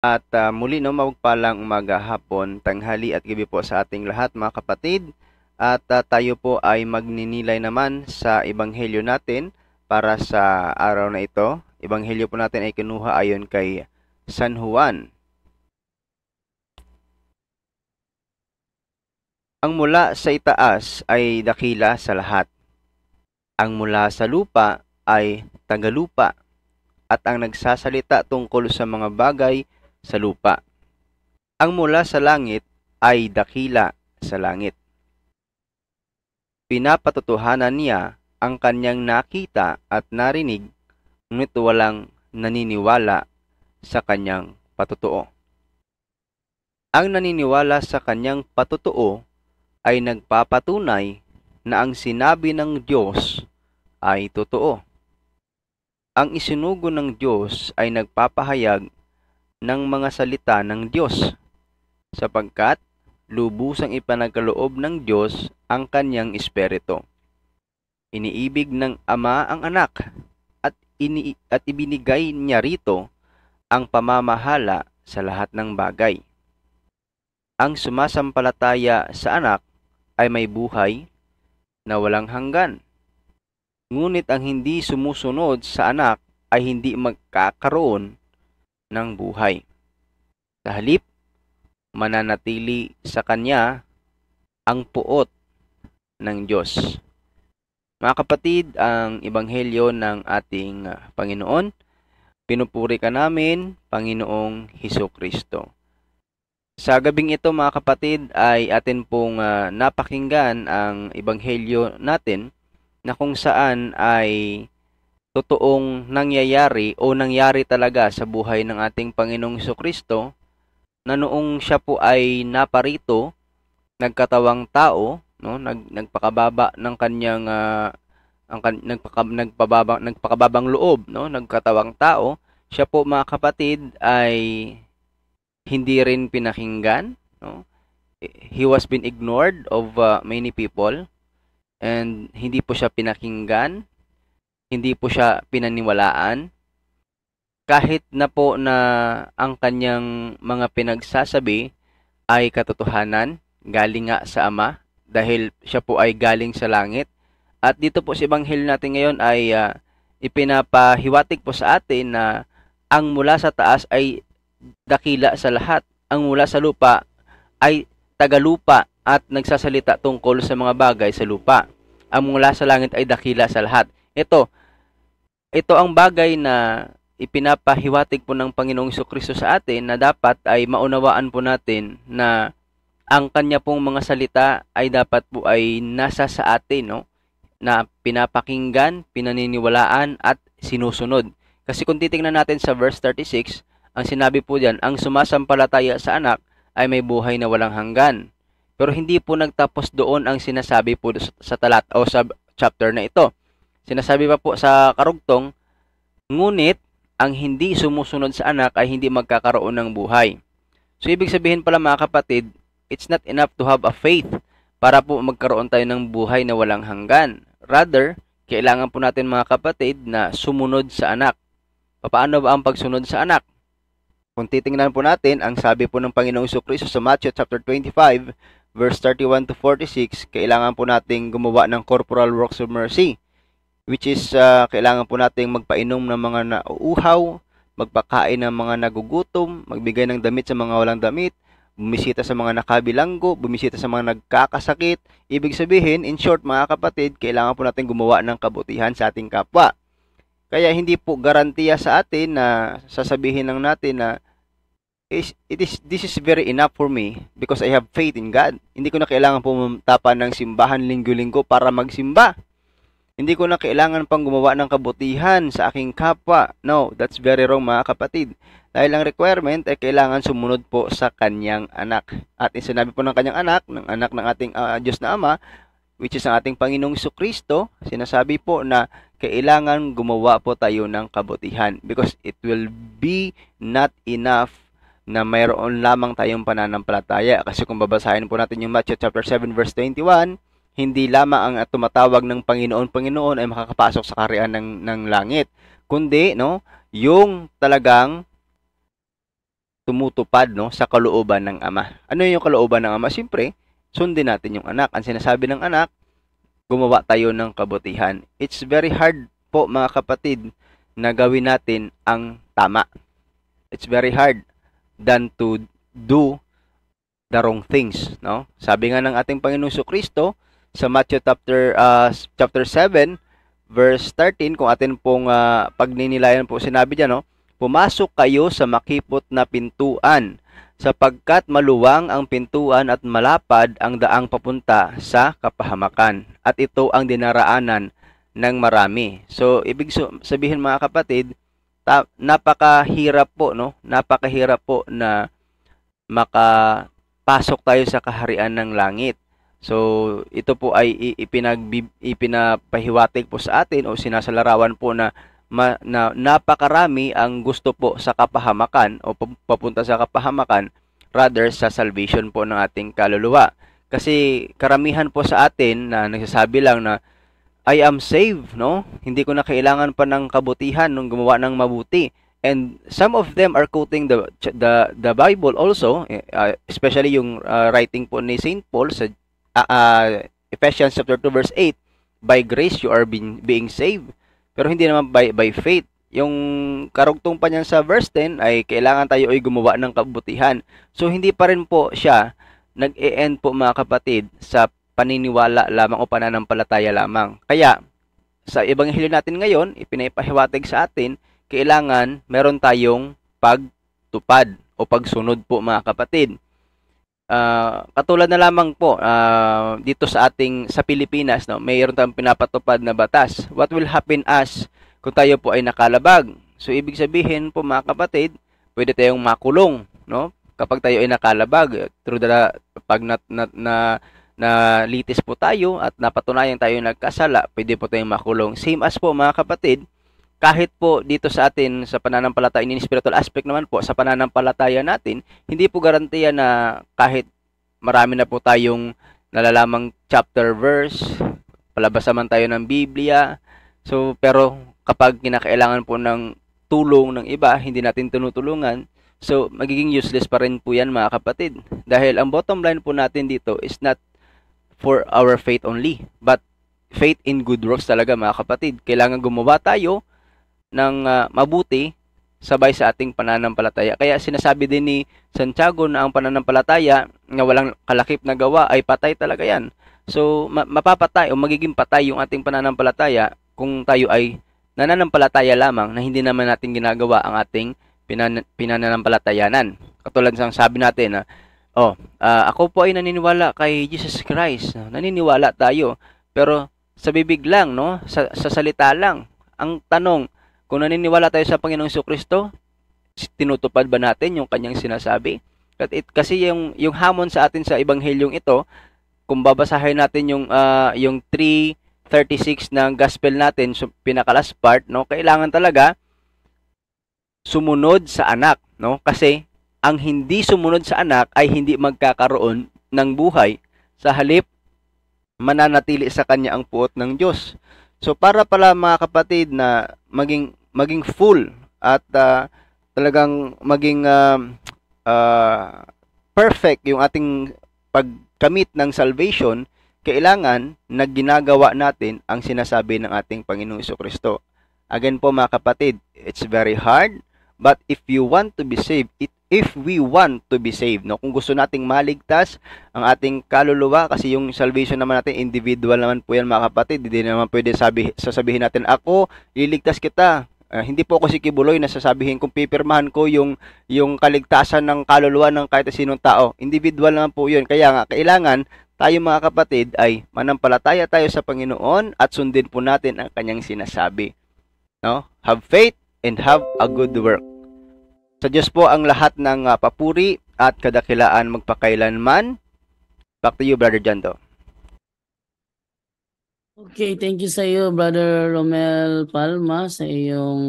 At uh, muli no magpalang umaga, hapon, tanghali at gabi po sa ating lahat mga kapatid. At uh, tayo po ay magninilay naman sa ebanghelyo natin para sa araw na ito. Ebanghelyo po natin ay kinuha ayon kay San Juan. Ang mula sa itaas ay dakila sa lahat. Ang mula sa lupa ay tagalupa. At ang nagsasalita tungkol sa mga bagay sa lupa. Ang mula sa langit ay dakila sa langit. Pinapatotohanan niya ang kanyang nakita at narinig, ngunit walang naniniwala sa kanyang patotoo. Ang naniniwala sa kanyang patotoo ay nagpapatunay na ang sinabi ng Diyos ay totoo. Ang isinugo ng Diyos ay nagpapahayag ng mga salita ng Diyos, sapagkat lubusang ipanagkaloob ng Diyos ang kanyang espiritu. Iniibig ng Ama ang anak at, ini- at ibinigay niya rito ang pamamahala sa lahat ng bagay. Ang sumasampalataya sa anak ay may buhay na walang hanggan. Ngunit ang hindi sumusunod sa anak ay hindi magkakaroon ng buhay. Sa halip, mananatili sa Kanya ang puot ng Diyos. Mga kapatid, ang Ebanghelyo ng ating Panginoon, pinupuri ka namin, Panginoong Hiso Kristo. Sa gabing ito mga kapatid ay atin pong uh, napakinggan ang Ebanghelyo natin na kung saan ay totoong nangyayari o nangyari talaga sa buhay ng ating Panginoong Kristo na noong siya po ay naparito, nagkatawang tao, no, nag, nagpakababa ng kanyang uh, ang kan, nagpaka, nagpababa, nagpakababang loob, no, nagkatawang tao, siya po mga kapatid ay hindi rin pinakinggan, no? He was been ignored of uh, many people and hindi po siya pinakinggan hindi po siya pinaniwalaan. Kahit na po na ang kanyang mga pinagsasabi ay katotohanan galing nga sa Ama dahil siya po ay galing sa langit. At dito po sa Ebanghelyo natin ngayon ay uh, ipinapahiwatig po sa atin na ang mula sa taas ay dakila sa lahat. Ang mula sa lupa ay tagalupa at nagsasalita tungkol sa mga bagay sa lupa. Ang mula sa langit ay dakila sa lahat. Ito, ito ang bagay na ipinapahiwatig po ng Panginoong Kristo sa atin na dapat ay maunawaan po natin na ang kanya pong mga salita ay dapat po ay nasa sa atin, no? Na pinapakinggan, pinaniniwalaan, at sinusunod. Kasi kung titingnan natin sa verse 36, ang sinabi po diyan, ang sumasampalataya sa anak ay may buhay na walang hanggan. Pero hindi po nagtapos doon ang sinasabi po sa talat o sa chapter na ito. Sinasabi pa po sa karugtong, ngunit ang hindi sumusunod sa anak ay hindi magkakaroon ng buhay. So ibig sabihin pala mga kapatid, it's not enough to have a faith para po magkaroon tayo ng buhay na walang hanggan. Rather, kailangan po natin mga kapatid na sumunod sa anak. Paano ba ang pagsunod sa anak? Kung titingnan po natin, ang sabi po ng Panginoong Kristo sa Matthew chapter 25, verse 31 to 46, kailangan po nating gumawa ng corporal works of mercy which is uh, kailangan po nating magpainom ng mga nauuhaw, magpakain ng mga nagugutom, magbigay ng damit sa mga walang damit, bumisita sa mga nakabilanggo, bumisita sa mga nagkakasakit. Ibig sabihin, in short mga kapatid, kailangan po natin gumawa ng kabutihan sa ating kapwa. Kaya hindi po garantiya sa atin na sasabihin lang natin na is it is this is very enough for me because I have faith in God. Hindi ko na kailangan pumunta pa ng simbahan linggo-linggo para magsimba. Hindi ko na kailangan pang gumawa ng kabutihan sa aking kapwa. No, that's very wrong mga kapatid. Dahil ang requirement ay kailangan sumunod po sa kanyang anak. At sinabi po ng kanyang anak, ng anak ng ating uh, Diyos na Ama, which is ang ating Panginoong Iso Kristo, sinasabi po na kailangan gumawa po tayo ng kabutihan because it will be not enough na mayroon lamang tayong pananampalataya. Kasi kung babasahin po natin yung Matthew chapter 7 verse 21, hindi lamang ang tumatawag ng Panginoon Panginoon ay makakapasok sa karian ng ng langit, kundi no, yung talagang tumutupad no sa kalooban ng ama. Ano yung kalooban ng ama? Siyempre, sundin natin yung anak. Ang sinasabi ng anak, gumawa tayo ng kabutihan. It's very hard po mga kapatid na gawin natin ang tama. It's very hard than to do the wrong things, no? Sabi nga ng ating Panginoong Kristo, sa Matthew chapter uh, chapter 7 verse 13 kung atin pong uh, ah, pagninilayan po sinabi diyan no pumasok kayo sa makipot na pintuan sapagkat maluwang ang pintuan at malapad ang daang papunta sa kapahamakan at ito ang dinaraanan ng marami so ibig sabihin mga kapatid ta- napakahirap po no napakahirap po na makapasok tayo sa kaharian ng langit So, ito po ay ipinag ipinapahiwatig po sa atin o sinasalarawan po na, ma, na napakarami ang gusto po sa kapahamakan o papunta sa kapahamakan rather sa salvation po ng ating kaluluwa. Kasi karamihan po sa atin na nagsasabi lang na I am saved, no? Hindi ko na kailangan pa ng kabutihan nung gumawa ng mabuti. And some of them are quoting the the the Bible also, eh, ah, especially yung uh, writing po ni Saint Paul sa uh, uh, Ephesians chapter 2 verse 8, by grace you are being, being saved. Pero hindi naman by, by faith. Yung karugtong pa niyan sa verse 10 ay kailangan tayo ay gumawa ng kabutihan. So hindi pa rin po siya nag-e-end po mga kapatid sa paniniwala lamang o pananampalataya lamang. Kaya sa ebanghelyo natin ngayon, ipinapahiwatig sa atin, kailangan meron tayong pagtupad o pagsunod po mga kapatid. Uh, katulad na lamang po uh, dito sa ating sa Pilipinas no mayroon tayong pinapatupad na batas what will happen as kung tayo po ay nakalabag so ibig sabihin po mga kapatid pwede tayong makulong no kapag tayo ay nakalabag through the pag na, na, na na litis po tayo at napatunayan tayo nagkasala, pwede po tayong makulong. Same as po mga kapatid, kahit po dito sa atin sa pananampalataya, in spiritual aspect naman po, sa pananampalataya natin, hindi po garantiya na kahit marami na po tayong nalalamang chapter verse, palabas naman tayo ng Biblia. So, pero kapag kinakailangan po ng tulong ng iba, hindi natin tinutulungan, so magiging useless pa rin po yan mga kapatid. Dahil ang bottom line po natin dito is not for our faith only, but faith in good works talaga mga kapatid. Kailangan gumawa tayo ng uh, mabuti sabay sa ating pananampalataya. Kaya sinasabi din ni Santiago na ang pananampalataya na walang kalakip na gawa ay patay talaga yan. So, ma- mapapatay o magiging patay yung ating pananampalataya kung tayo ay nananampalataya lamang na hindi naman natin ginagawa ang ating pinan- pinananampalatayanan. Katulad ng sabi natin na, oh, uh, ako po ay naniniwala kay Jesus Christ. Naniniwala tayo. Pero sa bibig lang, no? Sa, sa salita lang. Ang tanong, kung naniniwala tayo sa Panginoong Kristo, tinutupad ba natin yung kanyang sinasabi? Kasi yung, yung hamon sa atin sa ebanghelyong ito, kung babasahin natin yung, uh, yung 336 ng gospel natin, so pinaka last part, no, kailangan talaga sumunod sa anak. No? Kasi ang hindi sumunod sa anak ay hindi magkakaroon ng buhay. Sa halip, mananatili sa kanya ang puot ng Diyos. So para pala mga kapatid na maging maging full at uh, talagang maging uh, uh, perfect yung ating pagkamit ng salvation, kailangan na ginagawa natin ang sinasabi ng ating Panginoong Kristo. Again po mga kapatid, it's very hard, but if you want to be saved, it if we want to be saved. No? Kung gusto nating maligtas ang ating kaluluwa, kasi yung salvation naman natin, individual naman po yan mga kapatid. Hindi naman pwede sabi, sasabihin natin, ako, liligtas kita. Uh, hindi po ako si Kibuloy na sasabihin kung pipirmahan ko yung yung kaligtasan ng kaluluwa ng kahit sinong tao. Individual naman po 'yun. Kaya nga kailangan tayo mga kapatid ay manampalataya tayo sa Panginoon at sundin po natin ang kanyang sinasabi. No? Have faith and have a good work. Sa Diyos po ang lahat ng uh, papuri at kadakilaan magpakailanman. Back to you, Brother Jando. Okay, thank you sa iyo, Brother Romel Palma, sa iyong